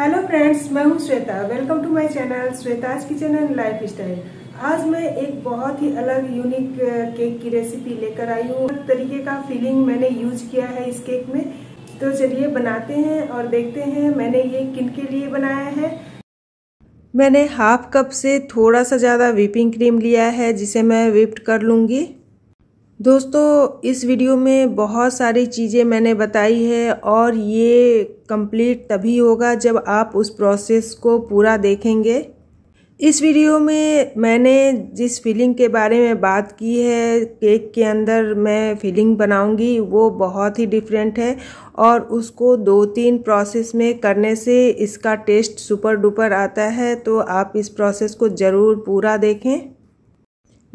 hello friends मैं हूं Shweta welcome to my channel Shweta's kitchen and lifestyle आज मैं एक बहुत ही अलग यूनिक केक uh, की रेसिपी लेकर आई हूँ तरीके का फीलिंग मैंने यूज किया है इस केक में तो चलिए बनाते हैं और देखते हैं मैंने ये किन के लिए बनाया है मैंने हाफ कप से थोड़ा सा ज़्यादा व्हीपिंग क्रीम लिया है जिसे मैं व्हिप्ड कर लूँगी दोस्तों इस वीडियो में बहुत सारी चीज़ें मैंने बताई है और ये कंप्लीट तभी होगा जब आप उस प्रोसेस को पूरा देखेंगे इस वीडियो में मैंने जिस फीलिंग के बारे में बात की है केक के अंदर मैं फीलिंग बनाऊंगी वो बहुत ही डिफरेंट है और उसको दो तीन प्रोसेस में करने से इसका टेस्ट सुपर डुपर आता है तो आप इस प्रोसेस को ज़रूर पूरा देखें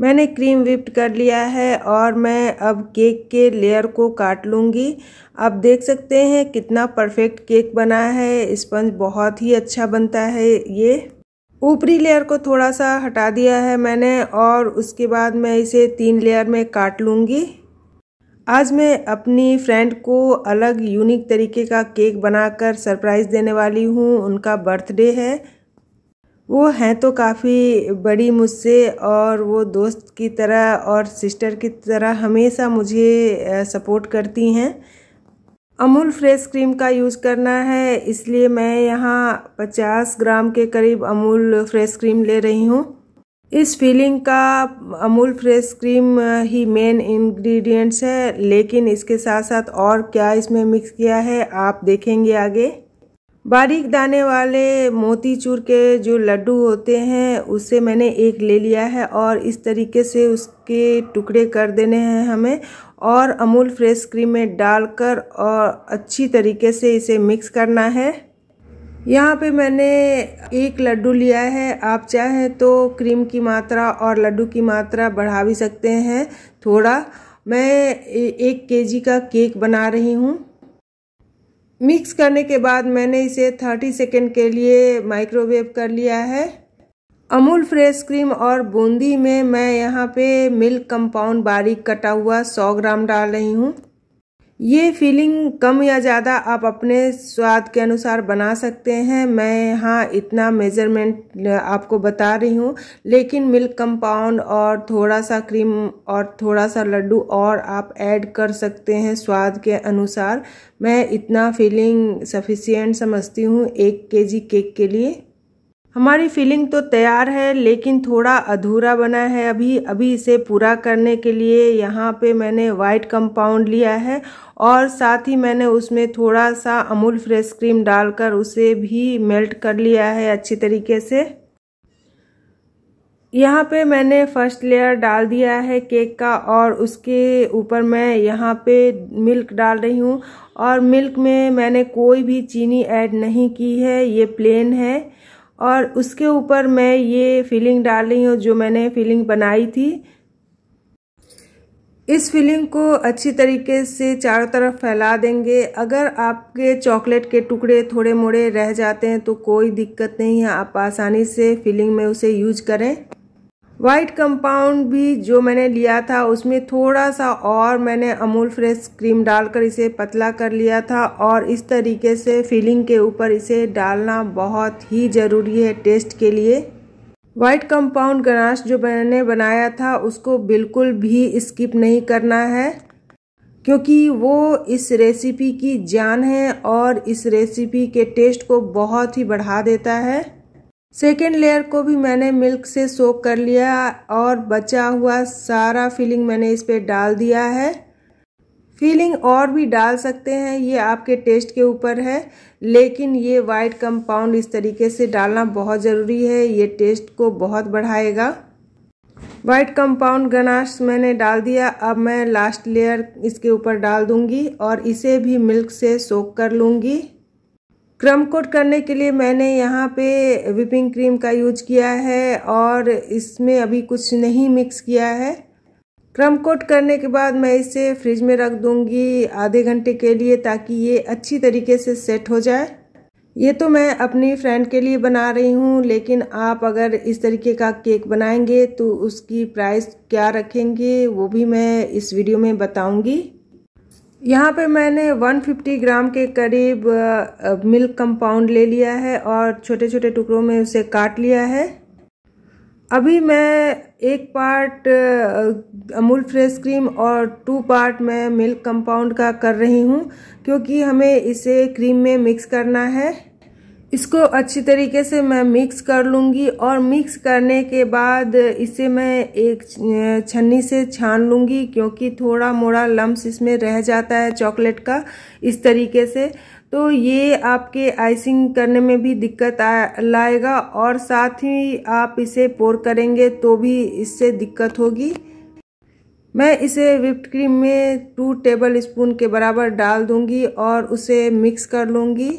मैंने क्रीम विप्ट कर लिया है और मैं अब केक के लेयर को काट लूँगी आप देख सकते हैं कितना परफेक्ट केक बना है स्पंज बहुत ही अच्छा बनता है ये ऊपरी लेयर को थोड़ा सा हटा दिया है मैंने और उसके बाद मैं इसे तीन लेयर में काट लूँगी आज मैं अपनी फ्रेंड को अलग यूनिक तरीके का केक बनाकर सरप्राइज़ देने वाली हूँ उनका बर्थडे है वो हैं तो काफ़ी बड़ी मुझसे और वो दोस्त की तरह और सिस्टर की तरह हमेशा मुझे सपोर्ट करती हैं अमूल फ्रेश क्रीम का यूज़ करना है इसलिए मैं यहाँ 50 ग्राम के करीब अमूल फ्रेश क्रीम ले रही हूँ इस फीलिंग का अमूल फ्रेश क्रीम ही मेन इंग्रेडिएंट्स है लेकिन इसके साथ साथ और क्या इसमें मिक्स किया है आप देखेंगे आगे बारीक दाने वाले मोतीचूर के जो लड्डू होते हैं उसे मैंने एक ले लिया है और इस तरीके से उसके टुकड़े कर देने हैं हमें और अमूल फ्रेश क्रीम में डालकर और अच्छी तरीके से इसे मिक्स करना है यहाँ पे मैंने एक लड्डू लिया है आप चाहे तो क्रीम की मात्रा और लड्डू की मात्रा बढ़ा भी सकते हैं थोड़ा मैं एक केजी का केक बना रही हूँ मिक्स करने के बाद मैंने इसे 30 सेकेंड के लिए माइक्रोवेव कर लिया है अमूल फ्रेश क्रीम और बूंदी में मैं यहाँ पे मिल्क कंपाउंड बारीक कटा हुआ 100 ग्राम डाल रही हूँ ये फीलिंग कम या ज़्यादा आप अपने स्वाद के अनुसार बना सकते हैं मैं यहाँ इतना मेज़रमेंट आपको बता रही हूँ लेकिन मिल्क कंपाउंड और थोड़ा सा क्रीम और थोड़ा सा लड्डू और आप ऐड कर सकते हैं स्वाद के अनुसार मैं इतना फीलिंग सफिशियंट समझती हूँ एक केजी केक के लिए हमारी फीलिंग तो तैयार है लेकिन थोड़ा अधूरा बना है अभी अभी इसे पूरा करने के लिए यहाँ पे मैंने वाइट कंपाउंड लिया है और साथ ही मैंने उसमें थोड़ा सा अमूल फ्रेश क्रीम डालकर उसे भी मेल्ट कर लिया है अच्छी तरीके से यहाँ पे मैंने फर्स्ट लेयर डाल दिया है केक का और उसके ऊपर मैं यहाँ पे मिल्क डाल रही हूँ और मिल्क में मैंने कोई भी चीनी ऐड नहीं की है ये प्लेन है और उसके ऊपर मैं ये फीलिंग डाल रही हूँ जो मैंने फीलिंग बनाई थी इस फीलिंग को अच्छी तरीके से चारों तरफ फैला देंगे अगर आपके चॉकलेट के टुकड़े थोड़े मोड़े रह जाते हैं तो कोई दिक्कत नहीं है आप आसानी से फीलिंग में उसे यूज करें वाइट कंपाउंड भी जो मैंने लिया था उसमें थोड़ा सा और मैंने अमूल फ्रेश क्रीम डालकर इसे पतला कर लिया था और इस तरीके से फिलिंग के ऊपर इसे डालना बहुत ही ज़रूरी है टेस्ट के लिए वाइट कंपाउंड गनाश जो मैंने बनाया था उसको बिल्कुल भी स्किप नहीं करना है क्योंकि वो इस रेसिपी की जान है और इस रेसिपी के टेस्ट को बहुत ही बढ़ा देता है सेकेंड लेयर को भी मैंने मिल्क से सोक कर लिया और बचा हुआ सारा फिलिंग मैंने इस पर डाल दिया है फिलिंग और भी डाल सकते हैं ये आपके टेस्ट के ऊपर है लेकिन ये वाइट कंपाउंड इस तरीके से डालना बहुत ज़रूरी है ये टेस्ट को बहुत बढ़ाएगा वाइट कंपाउंड गनाश मैंने डाल दिया अब मैं लास्ट लेयर इसके ऊपर डाल दूंगी और इसे भी मिल्क से सोक कर लूँगी क्रम कोट करने के लिए मैंने यहाँ पे विपिंग क्रीम का यूज किया है और इसमें अभी कुछ नहीं मिक्स किया है क्रम कोट करने के बाद मैं इसे फ्रिज में रख दूंगी आधे घंटे के लिए ताकि ये अच्छी तरीके से सेट हो जाए ये तो मैं अपनी फ्रेंड के लिए बना रही हूँ लेकिन आप अगर इस तरीके का केक बनाएंगे तो उसकी प्राइस क्या रखेंगे वो भी मैं इस वीडियो में बताऊँगी यहाँ पे मैंने 150 ग्राम के करीब मिल्क कंपाउंड ले लिया है और छोटे छोटे टुकड़ों में उसे काट लिया है अभी मैं एक पार्ट अमूल फ्रेश क्रीम और टू पार्ट मैं मिल्क कंपाउंड का कर रही हूँ क्योंकि हमें इसे क्रीम में मिक्स करना है इसको अच्छी तरीके से मैं मिक्स कर लूँगी और मिक्स करने के बाद इसे मैं एक छन्नी से छान लूँगी क्योंकि थोड़ा मोड़ा लम्स इसमें रह जाता है चॉकलेट का इस तरीके से तो ये आपके आइसिंग करने में भी दिक्कत लाएगा और साथ ही आप इसे पोर करेंगे तो भी इससे दिक्कत होगी मैं इसे विप्ड क्रीम में टू टेबल स्पून के बराबर डाल दूँगी और उसे मिक्स कर लूँगी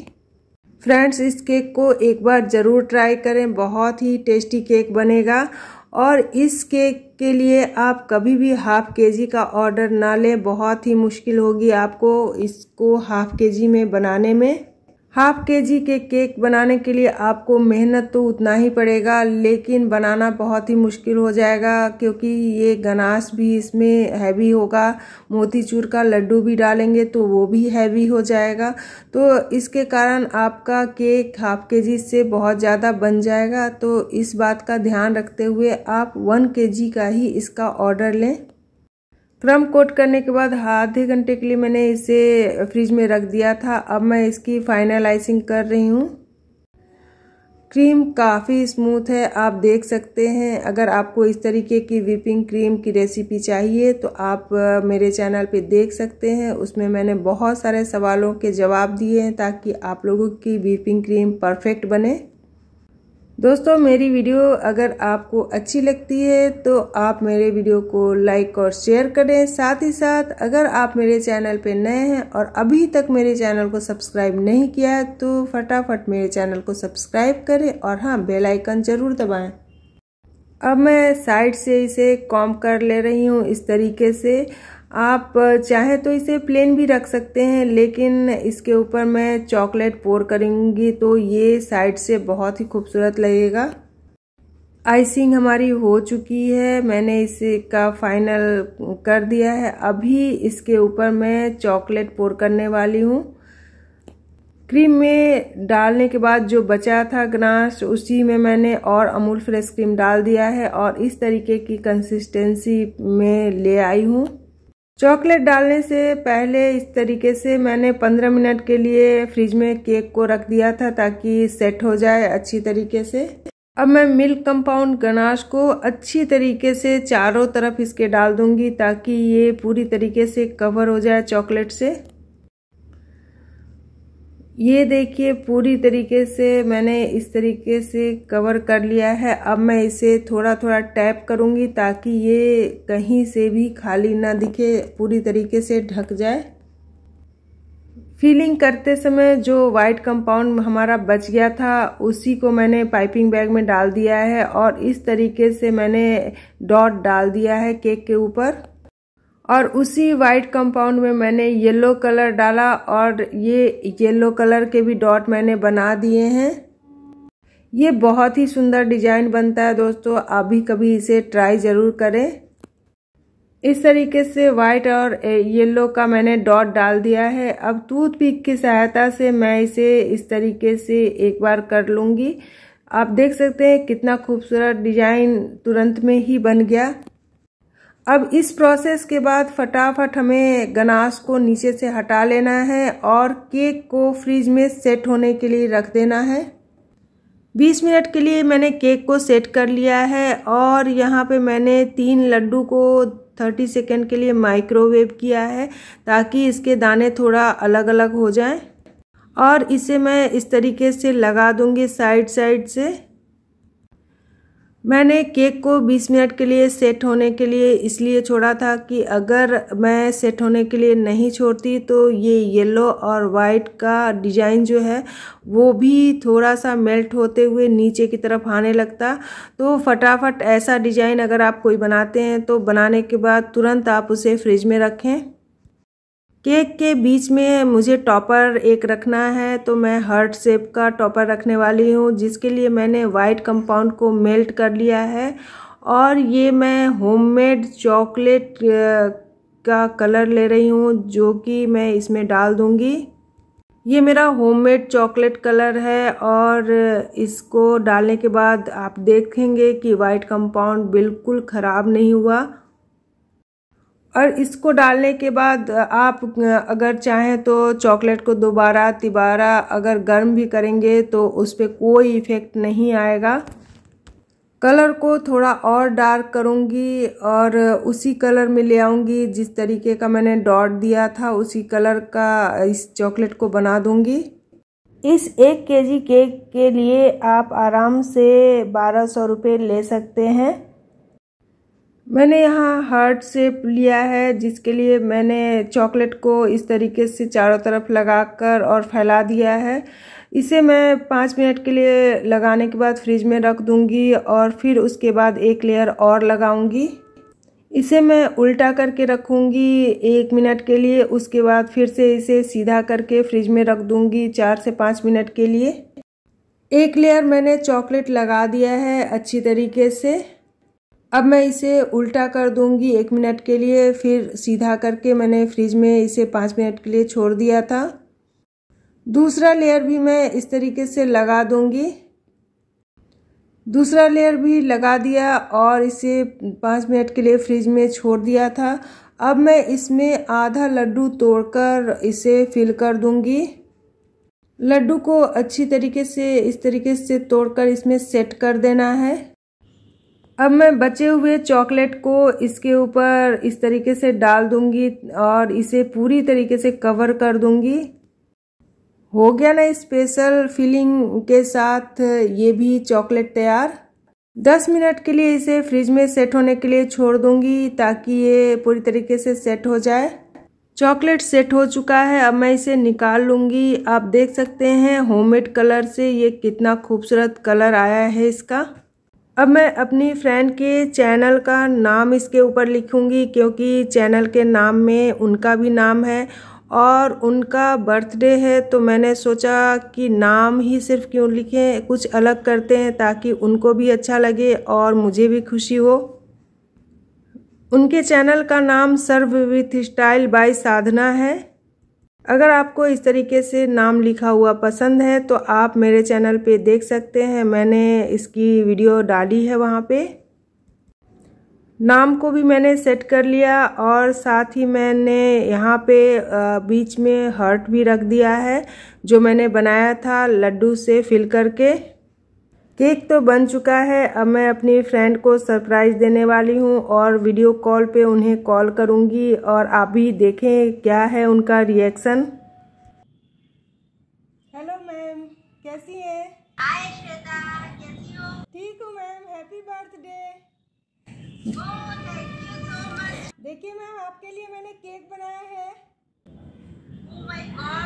फ्रेंड्स इस केक को एक बार ज़रूर ट्राई करें बहुत ही टेस्टी केक बनेगा और इस केक के लिए आप कभी भी हाफ़ के जी का ऑर्डर ना लें बहुत ही मुश्किल होगी आपको इसको हाफ़ के जी में बनाने में हाफ के जी के केक बनाने के लिए आपको मेहनत तो उतना ही पड़ेगा लेकिन बनाना बहुत ही मुश्किल हो जाएगा क्योंकि ये गनाश भी इसमें हैवी होगा मोतीचूर का लड्डू भी डालेंगे तो वो भी हैवी हो जाएगा तो इसके कारण आपका केक हाफ के जी से बहुत ज़्यादा बन जाएगा तो इस बात का ध्यान रखते हुए आप वन के जी का ही इसका ऑर्डर लें क्रम कोट करने के बाद आधे घंटे के लिए मैंने इसे फ्रिज में रख दिया था अब मैं इसकी फाइनल आइसिंग कर रही हूँ क्रीम काफ़ी स्मूथ है आप देख सकते हैं अगर आपको इस तरीके की व्हीपिंग क्रीम की रेसिपी चाहिए तो आप मेरे चैनल पे देख सकते हैं उसमें मैंने बहुत सारे सवालों के जवाब दिए हैं ताकि आप लोगों की व्हीपिंग क्रीम परफेक्ट बने दोस्तों मेरी वीडियो अगर आपको अच्छी लगती है तो आप मेरे वीडियो को लाइक और शेयर करें साथ ही साथ अगर आप मेरे चैनल पर नए हैं और अभी तक मेरे चैनल को सब्सक्राइब नहीं किया है तो फटाफट मेरे चैनल को सब्सक्राइब करें और हाँ बेलाइकन ज़रूर दबाएँ अब मैं साइड से इसे कॉम कर ले रही हूँ इस तरीके से आप चाहे तो इसे प्लेन भी रख सकते हैं लेकिन इसके ऊपर मैं चॉकलेट पोर करूँगी तो ये साइड से बहुत ही खूबसूरत लगेगा आइसिंग हमारी हो चुकी है मैंने इसे का फाइनल कर दिया है अभी इसके ऊपर मैं चॉकलेट पोर करने वाली हूँ क्रीम में डालने के बाद जो बचा था ग्नाश उसी में मैंने और अमूल फ्रेश क्रीम डाल दिया है और इस तरीके की कंसिस्टेंसी में ले आई हूँ चॉकलेट डालने से पहले इस तरीके से मैंने 15 मिनट के लिए फ्रिज में केक को रख दिया था ताकि सेट हो जाए अच्छी तरीके से अब मैं मिल्क कंपाउंड गनाश को अच्छी तरीके से चारों तरफ इसके डाल दूंगी ताकि ये पूरी तरीके से कवर हो जाए चॉकलेट से ये देखिए पूरी तरीके से मैंने इस तरीके से कवर कर लिया है अब मैं इसे थोड़ा थोड़ा टैप करूँगी ताकि ये कहीं से भी खाली ना दिखे पूरी तरीके से ढक जाए फीलिंग करते समय जो वाइट कंपाउंड हमारा बच गया था उसी को मैंने पाइपिंग बैग में डाल दिया है और इस तरीके से मैंने डॉट डाल दिया है केक के ऊपर और उसी वाइट कंपाउंड में मैंने येलो कलर डाला और ये येलो कलर के भी डॉट मैंने बना दिए हैं ये बहुत ही सुंदर डिजाइन बनता है दोस्तों आप भी कभी इसे ट्राई ज़रूर करें इस तरीके से वाइट और येलो का मैंने डॉट डाल दिया है अब टूथ पिक की सहायता से मैं इसे इस तरीके से एक बार कर लूँगी आप देख सकते हैं कितना खूबसूरत डिजाइन तुरंत में ही बन गया अब इस प्रोसेस के बाद फटाफट हमें गनास को नीचे से हटा लेना है और केक को फ्रिज में सेट होने के लिए रख देना है 20 मिनट के लिए मैंने केक को सेट कर लिया है और यहाँ पे मैंने तीन लड्डू को 30 सेकेंड के लिए माइक्रोवेव किया है ताकि इसके दाने थोड़ा अलग अलग हो जाएं और इसे मैं इस तरीके से लगा दूँगी साइड साइड से मैंने केक को 20 मिनट के लिए सेट होने के लिए इसलिए छोड़ा था कि अगर मैं सेट होने के लिए नहीं छोड़ती तो ये येलो और वाइट का डिजाइन जो है वो भी थोड़ा सा मेल्ट होते हुए नीचे की तरफ आने लगता तो फटाफट ऐसा डिजाइन अगर आप कोई बनाते हैं तो बनाने के बाद तुरंत आप उसे फ्रिज में रखें केक के बीच में मुझे टॉपर एक रखना है तो मैं हर्ट शेप का टॉपर रखने वाली हूँ जिसके लिए मैंने वाइट कंपाउंड को मेल्ट कर लिया है और ये मैं होममेड चॉकलेट का कलर ले रही हूँ जो कि मैं इसमें डाल दूँगी ये मेरा होममेड चॉकलेट कलर है और इसको डालने के बाद आप देखेंगे कि वाइट कंपाउंड बिल्कुल ख़राब नहीं हुआ और इसको डालने के बाद आप अगर चाहें तो चॉकलेट को दोबारा तिबारा अगर गर्म भी करेंगे तो उस पर कोई इफ़ेक्ट नहीं आएगा कलर को थोड़ा और डार्क करूँगी और उसी कलर में ले आऊँगी जिस तरीके का मैंने डॉट दिया था उसी कलर का इस चॉकलेट को बना दूँगी इस एक केजी केक के लिए आप आराम से बारह सौ रुपये ले सकते हैं मैंने यहाँ हार्ट शेप लिया है जिसके लिए मैंने चॉकलेट को इस तरीके से चारों तरफ लगाकर और फैला दिया है इसे मैं पाँच मिनट के लिए लगाने के बाद फ्रिज में रख दूँगी और फिर उसके बाद एक लेयर और लगाऊँगी इसे मैं उल्टा करके रखूँगी एक मिनट के लिए उसके बाद फिर से इसे सीधा करके फ्रिज में रख दूँगी चार से पाँच मिनट के लिए एक लेयर मैंने चॉकलेट लगा दिया है अच्छी तरीके से अब मैं इसे उल्टा कर दूंगी एक मिनट के लिए फिर सीधा करके मैंने फ्रिज में इसे पाँच मिनट के लिए छोड़ दिया था दूसरा लेयर भी मैं इस तरीके से लगा दूंगी दूसरा लेयर भी लगा दिया और इसे पाँच मिनट के लिए फ्रिज में छोड़ दिया था अब मैं इसमें आधा लड्डू तोड़कर इसे फिल कर दूंगी लड्डू को अच्छी तरीके से इस तरीके से तोड़कर इसमें सेट कर देना है अब मैं बचे हुए चॉकलेट को इसके ऊपर इस तरीके से डाल दूंगी और इसे पूरी तरीके से कवर कर दूंगी हो गया ना स्पेशल फीलिंग के साथ ये भी चॉकलेट तैयार 10 मिनट के लिए इसे फ्रिज में सेट होने के लिए छोड़ दूंगी ताकि ये पूरी तरीके से सेट हो जाए चॉकलेट सेट हो चुका है अब मैं इसे निकाल लूँगी आप देख सकते हैं होममेड कलर से ये कितना खूबसूरत कलर आया है इसका अब मैं अपनी फ्रेंड के चैनल का नाम इसके ऊपर लिखूंगी क्योंकि चैनल के नाम में उनका भी नाम है और उनका बर्थडे है तो मैंने सोचा कि नाम ही सिर्फ क्यों लिखें कुछ अलग करते हैं ताकि उनको भी अच्छा लगे और मुझे भी खुशी हो उनके चैनल का नाम serve with style by Sadhna है अगर आपको इस तरीके से नाम लिखा हुआ पसंद है तो आप मेरे चैनल पे देख सकते हैं मैंने इसकी वीडियो डाली है वहाँ पे नाम को भी मैंने सेट कर लिया और साथ ही मैंने यहाँ पे बीच में हर्ट भी रख दिया है जो मैंने बनाया था लड्डू से फिल करके केक तो बन चुका है अब मैं अपनी फ्रेंड को सरप्राइज देने वाली हूँ और वीडियो कॉल पे उन्हें कॉल करूँगी और आप भी देखें क्या है उनका रिएक्शन हेलो मैम कैसी हैं हाय श्वेता कैसी हो ठीक हूँ मैम हैप्पी बर्थडे देखिए मैम आपके लिए मैंने केक बनाया है oh